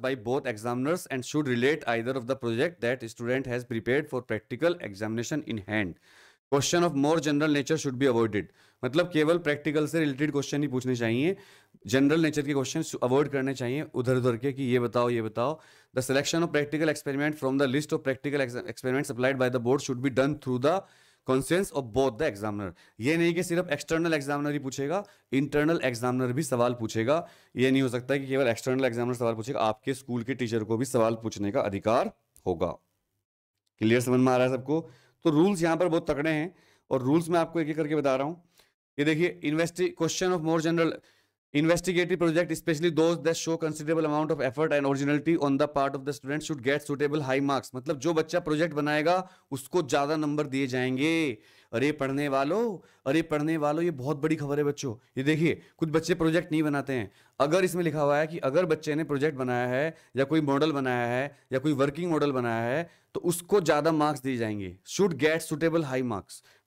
by both examiners and should relate either of the project that student has prepared for practical examination in hand question of more general nature should be avoided मतलब केवल practical से related question ही पूछने चाहिए general nature के question avoid करने चाहिए उधर उधर के कि ये बताओ ये बताओ the selection of practical experiment from the list of practical experiment supplied by the board should be done through the consensus of both the examiner ये नहीं कि सिर्फ एक्सटर्नल एग्जामिनर ही पूछेगा इंटरनल एग्जामिनर भी सवाल पूछेगा ये नहीं हो सकता कि केवल एक्सटर्नल एग्जामिनर सवाल पूछेगा आपके स्कूल के टीचर को भी सवाल पूछने का अधिकार होगा क्लियर समझ में आ रहा है सबको तो रूल्स यहाँ पर बहुत तकड़े हैं और रूल्स मैं आपको एक एक करके बता रहा हूँ ये देखिए इन्वेस्टि question of more general investigative project specially those that show considerable amount of effort and originality on the part of the student should get suitable high marks मतलब जो बच्चा प्रोजेक्ट बनाएगा उसको ज़्यादा नंबर दिए जाएंगे अरे पढ़ने वालों अरे पढ़ने वालों ये बहुत बड़ी खबर है बच्चों ये देखिए कुछ बच्चे प्रोजेक्ट नहीं बनाते हैं अगर इसमें लिखा हुआ है कि अगर बच्चे ने प्रोजेक्ट बनाया है या कोई मॉडल बनाया है या कोई वर्किंग मॉडल बनाया है तो उसको ज़्यादा मार्क्स दिए जाएंगे should get suitable high marks